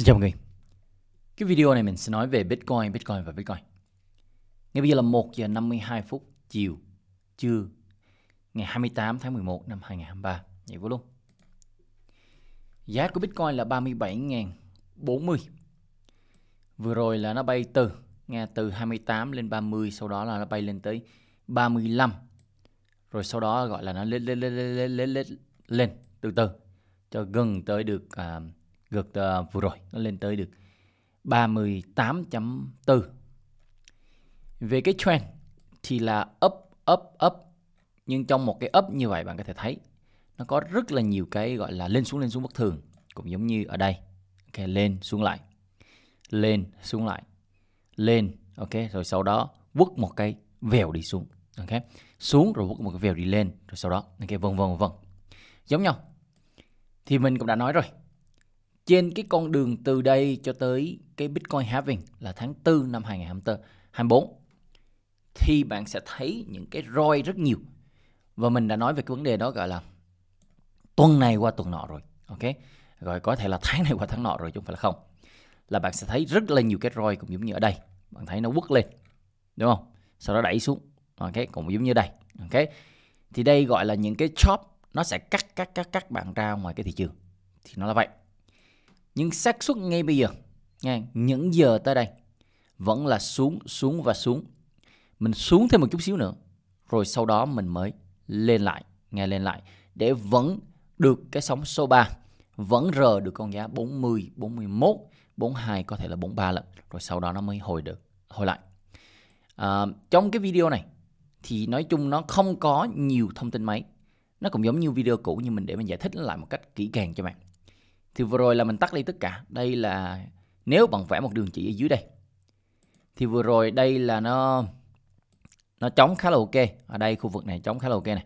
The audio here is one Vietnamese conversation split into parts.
Xin chào mọi người Cái video này mình sẽ nói về Bitcoin, Bitcoin và Bitcoin Ngay bây giờ là 1 giờ 52 phút chiều trưa ngày 28 tháng 11 năm 2023 Vậy vô luôn Giá của Bitcoin là 37.040 Vừa rồi là nó bay từ nghe từ 28 lên 30 Sau đó là nó bay lên tới 35 Rồi sau đó gọi là nó lên lên lên lên lên, lên, lên từ từ Cho gần tới được uh, gợt uh, ờ, vừa rồi nó lên tới được 38.4 về cái trend thì là up up up nhưng trong một cái up như vậy bạn có thể thấy nó có rất là nhiều cái gọi là lên xuống lên xuống bất thường cũng giống như ở đây ok lên xuống lại lên xuống lại lên ok rồi sau đó quất một cái vèo đi xuống ok xuống rồi quất một cái vèo đi lên rồi sau đó ok vân vân vân giống nhau thì mình cũng đã nói rồi trên cái con đường từ đây cho tới cái Bitcoin halving là tháng 4 năm 2024 thì bạn sẽ thấy những cái roi rất nhiều và mình đã nói về cái vấn đề đó gọi là tuần này qua tuần nọ rồi ok rồi có thể là tháng này qua tháng nọ rồi chứ không phải là không là bạn sẽ thấy rất là nhiều cái roi cũng giống như ở đây bạn thấy nó quất lên đúng không sau đó đẩy xuống ok cũng giống như đây ok thì đây gọi là những cái chop nó sẽ cắt cắt cắt cắt bạn ra ngoài cái thị trường thì nó là vậy nhưng xác suất ngay bây giờ nha, những giờ tới đây vẫn là xuống xuống và xuống mình xuống thêm một chút xíu nữa rồi sau đó mình mới lên lại nghe lên lại để vẫn được cái sóng số 3 vẫn rờ được con giá 40, 41, 42 có thể là 43 lần rồi sau đó nó mới hồi được hồi lại à, trong cái video này thì nói chung nó không có nhiều thông tin mấy nó cũng giống như video cũ nhưng mình để mình giải thích lại một cách kỹ càng cho bạn thì vừa rồi là mình tắt đi tất cả đây là nếu bạn vẽ một đường chỉ ở dưới đây thì vừa rồi đây là nó nó chống khá là ok ở đây khu vực này chống khá là ok này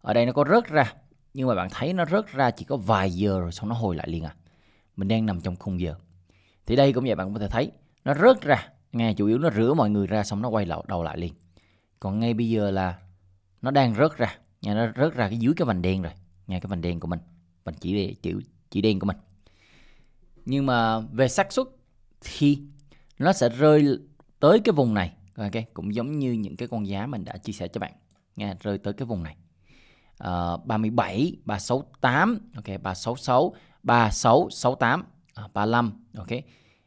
ở đây nó có rớt ra nhưng mà bạn thấy nó rớt ra chỉ có vài giờ rồi xong nó hồi lại liền à mình đang nằm trong khung giờ thì đây cũng vậy bạn có thể thấy nó rớt ra nghe chủ yếu nó rửa mọi người ra xong nó quay lại đầu lại liền còn ngay bây giờ là nó đang rớt ra nghe nó rớt ra cái dưới cái vành đen rồi nghe cái vành đen của mình mình chỉ để chữ chỉ đen của mình nhưng mà về xác suất thì nó sẽ rơi tới cái vùng này ok cũng giống như những cái con giá mình đã chia sẻ cho bạn nghe rơi tới cái vùng này uh, 37 368 ok 366 3668 uh, 35 ok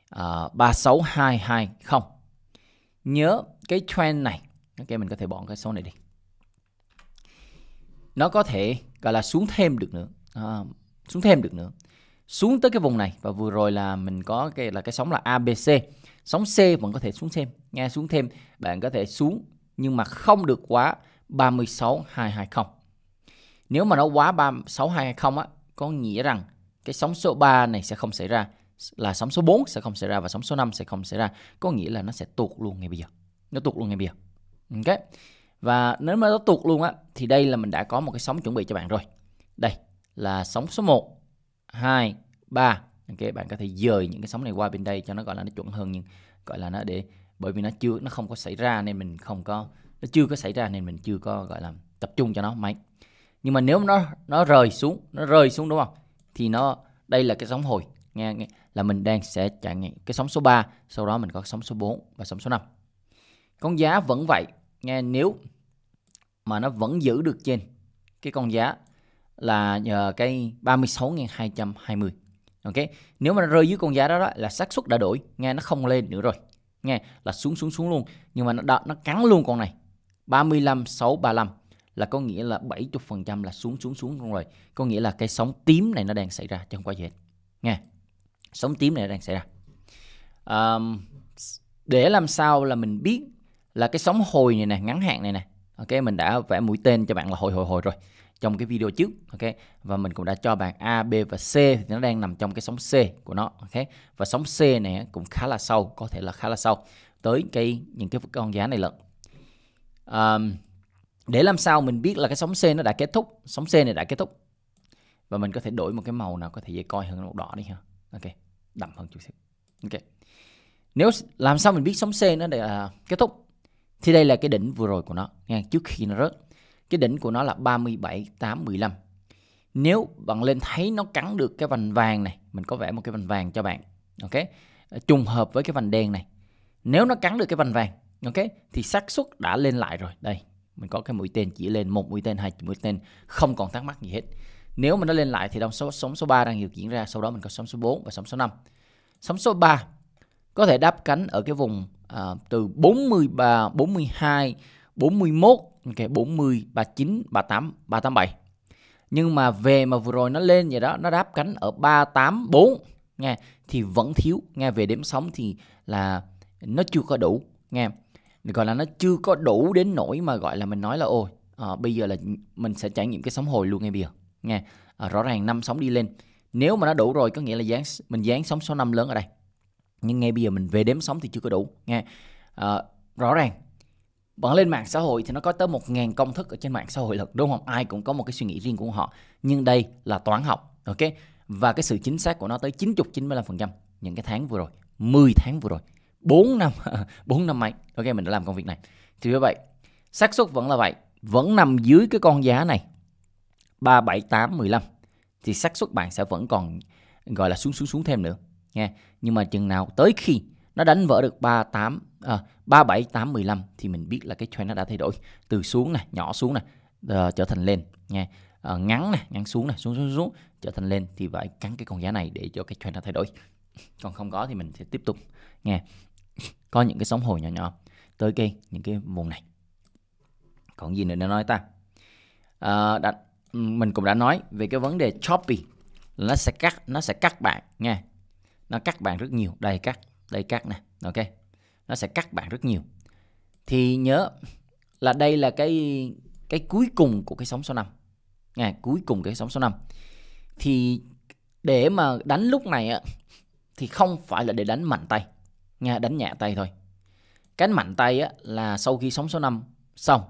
ờ, uh, 36220 nhớ cái trend này ok mình có thể bỏ cái số này đi nó có thể gọi là xuống thêm được nữa uh, xuống thêm được nữa xuống tới cái vùng này và vừa rồi là mình có cái là cái sóng là ABC sóng C vẫn có thể xuống thêm nghe xuống thêm bạn có thể xuống nhưng mà không được quá 36220 nếu mà nó quá 36220 á có nghĩa rằng cái sóng số 3 này sẽ không xảy ra là sóng số 4 sẽ không xảy ra và sóng số 5 sẽ không xảy ra có nghĩa là nó sẽ tuột luôn ngay bây giờ nó tuột luôn ngay bây giờ ok và nếu mà nó tuột luôn á thì đây là mình đã có một cái sóng chuẩn bị cho bạn rồi đây là sóng số 1, 2, 3. Ok, bạn có thể dời những cái sóng này qua bên đây cho nó gọi là nó chuẩn hơn nhưng gọi là nó để bởi vì nó chưa nó không có xảy ra nên mình không có nó chưa có xảy ra nên mình chưa có gọi là tập trung cho nó mấy. Nhưng mà nếu nó nó rời xuống, nó rơi xuống đúng không? Thì nó đây là cái sóng hồi nghe, nghe là mình đang sẽ chạy cái sóng số 3, sau đó mình có sóng số 4 và sóng số 5. Con giá vẫn vậy, nghe nếu mà nó vẫn giữ được trên cái con giá là nhờ cái 36.220 ok nếu mà nó rơi dưới con giá đó, đó là xác suất đã đổi nghe nó không lên nữa rồi nghe là xuống xuống xuống luôn nhưng mà nó đã, nó cắn luôn con này 35635 là có nghĩa là 70% là xuống xuống xuống luôn rồi có nghĩa là cái sóng tím này nó đang xảy ra chứ không có gì hết nghe sóng tím này đang xảy ra um, để làm sao là mình biết là cái sóng hồi này nè ngắn hạn này nè ok mình đã vẽ mũi tên cho bạn là hồi hồi hồi rồi trong cái video trước ok và mình cũng đã cho bạn A B và C thì nó đang nằm trong cái sóng C của nó ok và sóng C này cũng khá là sâu có thể là khá là sâu tới cái những cái con giá này lận um, để làm sao mình biết là cái sóng C nó đã kết thúc sóng C này đã kết thúc và mình có thể đổi một cái màu nào có thể dễ coi hơn màu đỏ đi ha ok đậm hơn chút xíu ok nếu làm sao mình biết sóng C nó đã à, kết thúc thì đây là cái đỉnh vừa rồi của nó nha trước khi nó rớt cái đỉnh của nó là 37815 nếu bạn lên thấy nó cắn được cái vành vàng này mình có vẽ một cái vành vàng cho bạn ok ờ, trùng hợp với cái vành đen này nếu nó cắn được cái vành vàng ok thì xác suất đã lên lại rồi đây mình có cái mũi tên chỉ lên một mũi tên hai mũi tên không còn thắc mắc gì hết nếu mà nó lên lại thì đồng số sóng số 3 đang điều diễn ra sau đó mình có sóng số 4 và sóng số 5 sóng số 3 có thể đáp cánh ở cái vùng à, từ 43 42 41 ok 40 39 38 387 nhưng mà về mà vừa rồi nó lên vậy đó nó đáp cánh ở 384 nghe thì vẫn thiếu nghe về đếm sóng thì là nó chưa có đủ nghe gọi là nó chưa có đủ đến nỗi mà gọi là mình nói là ôi à, bây giờ là mình sẽ trải nghiệm cái sóng hồi luôn ngay bây giờ nghe à, rõ ràng năm sóng đi lên nếu mà nó đủ rồi có nghĩa là dán mình dán sóng số năm lớn ở đây nhưng ngay bây giờ mình về đếm sóng thì chưa có đủ nghe à, rõ ràng bạn lên mạng xã hội thì nó có tới 1.000 công thức ở trên mạng xã hội thật đúng không? Ai cũng có một cái suy nghĩ riêng của họ. Nhưng đây là toán học, ok? Và cái sự chính xác của nó tới 90-95% những cái tháng vừa rồi, 10 tháng vừa rồi, 4 năm, 4 năm mấy. Ok, mình đã làm công việc này. Thì như vậy, xác suất vẫn là vậy, vẫn nằm dưới cái con giá này 37815 thì xác suất bạn sẽ vẫn còn gọi là xuống xuống xuống thêm nữa nha. Nhưng mà chừng nào tới khi nó đánh vỡ được 38 à, ờ, 37815 thì mình biết là cái trend nó đã thay đổi từ xuống này nhỏ xuống này uh, ờ, trở thành lên nha uh, ờ, ngắn này ngắn xuống này xuống xuống xuống trở thành lên thì phải cắn cái con giá này để cho cái trend nó thay đổi còn không có thì mình sẽ tiếp tục nha có những cái sóng hồi nhỏ nhỏ tới cái những cái vùng này còn gì nữa để nói ta à, đã, ừ, mình cũng đã nói về cái vấn đề choppy nó sẽ cắt nó sẽ cắt bạn nha nó cắt bạn rất nhiều đây cắt đây cắt nè ok nó sẽ cắt bạn rất nhiều thì nhớ là đây là cái cái cuối cùng của cái sóng số 5 ngày cuối cùng cái sóng số 5 thì để mà đánh lúc này á thì không phải là để đánh mạnh tay nha đánh nhẹ tay thôi cái mạnh tay á là sau khi sóng số 5 xong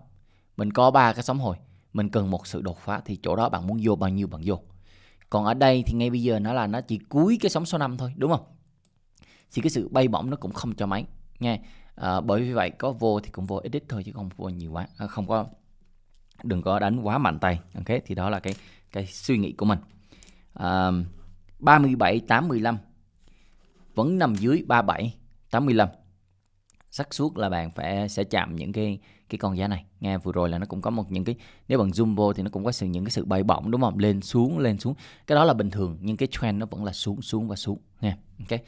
mình có ba cái sóng hồi mình cần một sự đột phá thì chỗ đó bạn muốn vô bao nhiêu bạn vô còn ở đây thì ngay bây giờ nó là nó chỉ cuối cái sóng số 5 thôi đúng không thì cái sự bay bổng nó cũng không cho mấy nghe à, ờ, bởi vì vậy có vô thì cũng vô ít ít thôi chứ không vô nhiều quá à, không có đừng có đánh quá mạnh tay ok thì đó là cái cái suy nghĩ của mình à, 37 85 vẫn nằm dưới 37 85 xác suất là bạn phải sẽ chạm những cái cái con giá này nghe vừa rồi là nó cũng có một những cái nếu bằng zoom vô thì nó cũng có sự những cái sự bay bổng đúng không lên xuống lên xuống cái đó là bình thường nhưng cái trend nó vẫn là xuống xuống và xuống ờ, nghe ok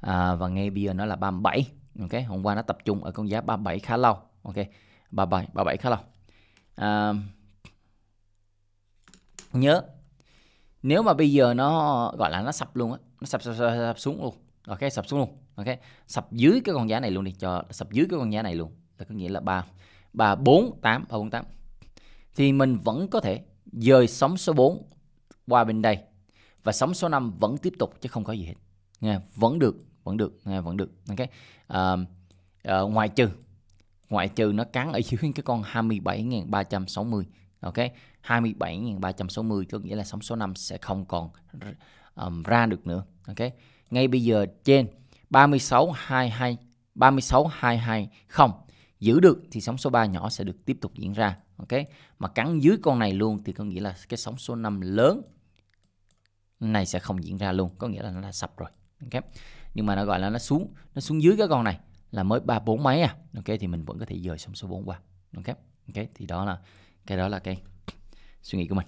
à, và ngay bây giờ nó là 37 ok hôm qua nó tập trung ở con giá 37 khá lâu ok 37 37 khá lâu à, nhớ nếu mà bây giờ nó gọi là nó sập luôn á nó sập, sập, sập, sập xuống luôn ok sập xuống luôn ok sập dưới cái con giá này luôn đi cho sập dưới cái con giá này luôn là có nghĩa là ba ba bốn tám ba bốn tám thì mình vẫn có thể dời sóng số 4 qua bên đây và sóng số 5 vẫn tiếp tục chứ không có gì hết nghe, vẫn được vẫn được ha, vẫn được ok uh, uh, ờ, ngoại trừ ngoại trừ nó cắn ở dưới cái con 27.360 ok 27.360 có nghĩa là sóng số 5 sẽ không còn um, ra được nữa ok ngay bây giờ trên 3622 36220 giữ được thì sóng số 3 nhỏ sẽ được tiếp tục diễn ra ok mà cắn dưới con này luôn thì có nghĩa là cái sóng số 5 lớn này sẽ không diễn ra luôn có nghĩa là nó đã sập rồi ok nhưng mà nó gọi là nó xuống nó xuống dưới cái con này là mới ba bốn mấy à ok thì mình vẫn có thể dời xong số 4 qua ok ok thì đó là cái đó là cái suy nghĩ của mình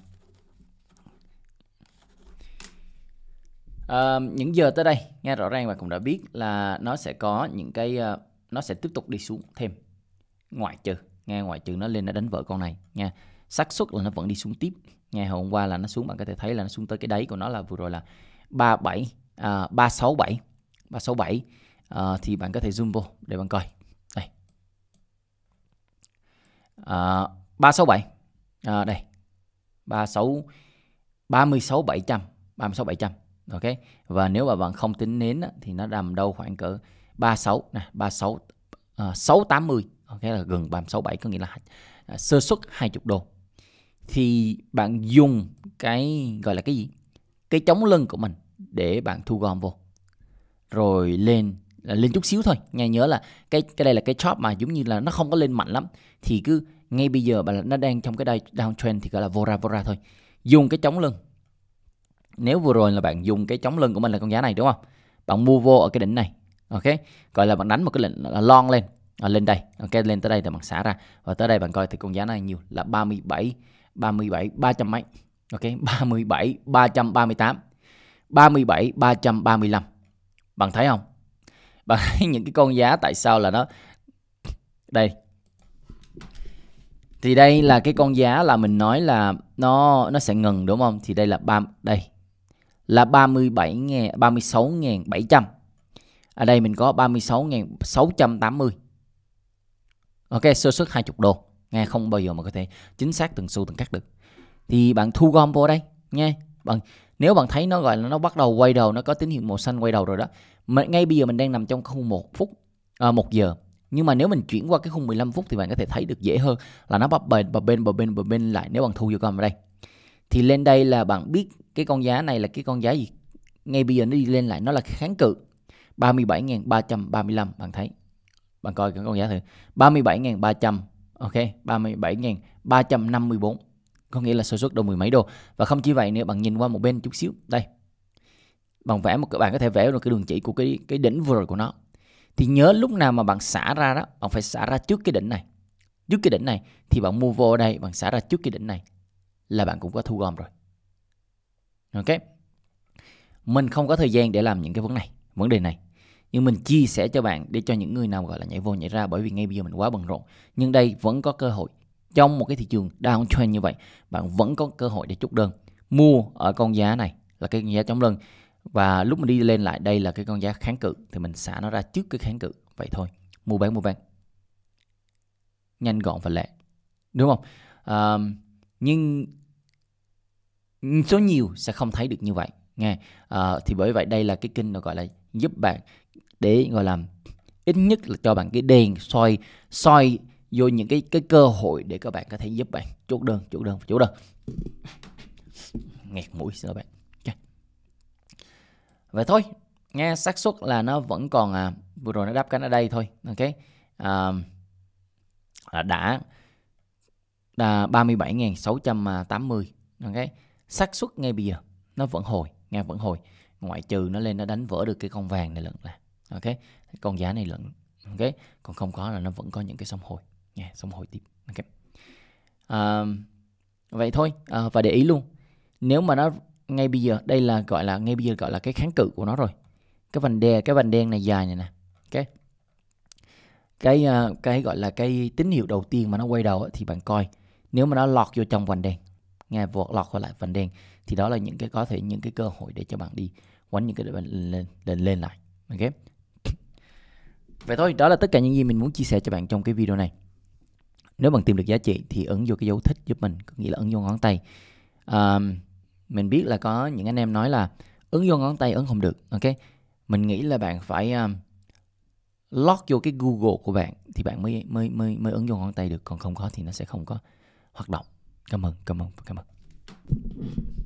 à, những giờ tới đây nghe rõ ràng và cũng đã biết là nó sẽ có những cái ờ, nó sẽ tiếp tục đi xuống thêm ngoại trừ nghe ngoại trừ nó lên nó đánh vỡ con này nha xác suất là nó vẫn đi xuống tiếp ngày hôm qua là nó xuống bạn có thể thấy là nó xuống tới cái đáy của nó là vừa rồi là 37 à, 367 367 uh, ờ, thì bạn có thể zoom vô để bạn coi. Đây. Uh, 367. Uh, đây. 36 36 700, 36 700. Ok. Và nếu mà bạn không tính nến thì nó nằm đâu khoảng cỡ 36 nè, 36 uh, 680. Ok là gần 367 có nghĩa là uh, sơ suất 20 đô. Thì bạn dùng cái gọi là cái gì? Cái chống lưng của mình để bạn thu gom vô rồi lên là lên chút xíu thôi nghe nhớ là cái cái đây là cái chop mà giống như là nó không có lên mạnh lắm thì cứ ngay bây giờ mà nó đang trong cái downtrend thì gọi là vora vora thôi dùng cái chống lưng nếu vừa rồi là bạn dùng cái chống lưng của mình là con giá này đúng không bạn mua vô ở cái đỉnh này ok gọi là bạn đánh một cái lệnh là lon lên à, lên đây ok lên tới đây thì bạn xả ra và tới đây bạn coi thì con giá này nhiều là 37 37 300 mấy ok 37 338 37 335 bạn thấy không bạn thấy những cái con giá tại sao là nó đây thì đây là cái con giá là mình nói là nó nó sẽ ngừng đúng không thì đây là ba đây là 37 36.700 ở đây mình có 36.680 ok sơ suất 20 đô nghe không bao giờ mà có thể chính xác từng xu từng cắt được thì bạn thu gom vô đây nghe bạn nếu bạn thấy nó gọi là nó bắt đầu quay đầu nó có tín hiệu màu xanh quay đầu rồi đó mà ngay bây giờ mình đang nằm trong khung một phút à, một giờ nhưng mà nếu mình chuyển qua cái khung 15 phút thì bạn có thể thấy được dễ hơn là nó bập bềnh bập bên bập bên bập bên lại nếu bạn thu vô con vào đây thì lên đây là bạn biết cái con giá này là cái con giá gì ngay bây giờ nó đi lên lại nó là kháng cự 37.335 bạn thấy bạn coi cái con giá thử 37.300 ok 37.354 có nghĩa là sơ suất đâu mười mấy đô và không chỉ vậy nữa bạn nhìn qua một bên chút xíu đây bằng vẽ một các bạn có thể vẽ được cái đường chỉ của cái cái đỉnh vừa rồi của nó thì nhớ lúc nào mà bạn xả ra đó bạn phải xả ra trước cái đỉnh này trước cái đỉnh này thì bạn mua vô đây bạn xả ra trước cái đỉnh này là bạn cũng có thu gom rồi ok mình không có thời gian để làm những cái vấn này vấn đề này nhưng mình chia sẻ cho bạn để cho những người nào gọi là nhảy vô nhảy ra bởi vì ngay bây giờ mình quá bận rộn nhưng đây vẫn có cơ hội trong một cái thị trường downtrend như vậy bạn vẫn có cơ hội để chốt đơn mua ở con giá này là cái con giá chống lưng và lúc mình đi lên lại đây là cái con giá kháng cự thì mình xả nó ra trước cái kháng cự vậy thôi mua bán mua bán nhanh gọn và lẹ đúng không à, nhưng số nhiều sẽ không thấy được như vậy nghe à, thì bởi vậy đây là cái kinh kênh gọi là giúp bạn để gọi là ít nhất là cho bạn cái đèn soi soi vô những cái cái cơ hội để các bạn có thể giúp bạn chốt đơn chốt đơn chốt đơn nghẹt mũi sợ bạn okay. vậy thôi nghe xác suất là nó vẫn còn à, vừa rồi nó đáp cánh ở đây thôi ok à, đã là 37.680 ok xác suất ngay bây giờ nó vẫn hồi nghe vẫn hồi ngoại trừ nó lên nó đánh vỡ được cái con vàng này lần là ok con giá này lần ok còn không có là nó vẫn có những cái sóng hồi nha xong hồi tiếp ok à, vậy thôi à, và để ý luôn nếu mà nó ngay bây giờ đây là gọi là ngay bây giờ gọi là cái kháng cự của nó rồi cái vành đen cái vành đen này dài này nè cái cái ờ, cái gọi là cái tín hiệu đầu tiên mà nó quay đầu thì bạn coi nếu mà nó lọt vô trong vành đen nghe vọt lọt qua lại vành đen thì đó là những cái có thể những cái cơ hội để cho bạn đi quấn những cái lên lên lên, lên lại ok vậy thôi đó là tất cả những gì mình muốn chia sẻ cho bạn trong cái video này nếu bạn tìm được giá trị thì ấn vô cái dấu thích giúp mình có nghĩa là ấn vô ngón tay à, mình biết là có những anh em nói là ấn vô ngón tay ấn không được ok mình nghĩ là bạn phải um, lót vô cái Google của bạn thì bạn mới mới mới mới ấn vô ngón tay được còn không có thì nó sẽ không có hoạt động cảm ơn cảm ơn cảm ơn